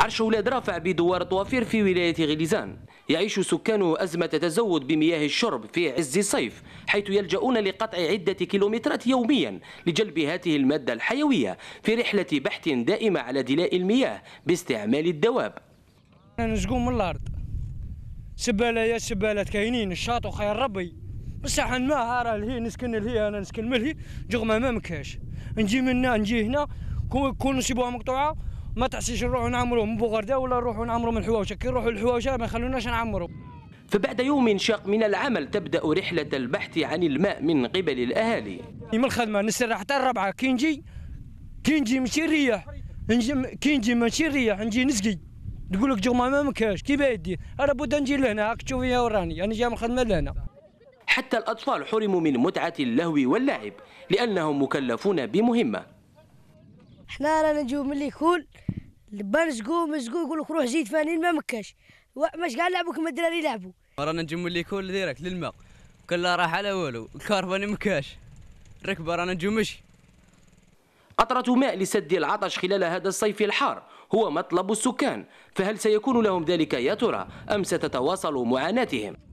عرش ولاد رافع بدوار طوافير في ولاية غليزان يعيش سكانه أزمة تزود بمياه الشرب في عز الصيف حيث يلجؤون لقطع عدة كيلومترات يوميا لجلب هذه المادة الحيوية في رحلة بحث دائمة على دلاء المياه باستعمال الدواب نسقو من الأرض سبالة يا سبالات كاينين الشاط خير ربي بصح ما راه لهي نسكن لهي انا نسكن ملهي جغمه ما مكاش نجي من هنا نجي هنا كون نصيبوها مقطوعه ما تحسيش نروحوا نعمروا من بوغردة ولا نروحوا نعمروا من الحواوشه كي نروحوا للحواوشه ما يخلوناش نعمروا فبعد يوم شاق من العمل تبدا رحله البحث عن الماء من قبل الاهالي من الخدمه نسرح حتى الربعه كي نجي كي نجي ماشي نريح كي نجي ماشي الرياح نجي نسقي تقول لك جو ما مكاش كي يدي انا بدا نجي لهنا هاك تشوفي وراني انا جاي من الخدمه لهنا حتى الاطفال حرموا من متعه اللهو واللعب لانهم مكلفون بمهمه حنا رانا نجيو ملي يكون شقو مشقو يقول لك روح زيد فاني ما مكاش واش كاع لعبوا كما الدراري يلعبوا رانا نجيو ملي يكون ديرك للماء كلا راح على والو الكارفاني مكاش ركبه رانا نجيو مشي قطرة ماء لسد العطش خلال هذا الصيف الحار هو مطلب السكان فهل سيكون لهم ذلك يا ترى أم ستتواصل معاناتهم؟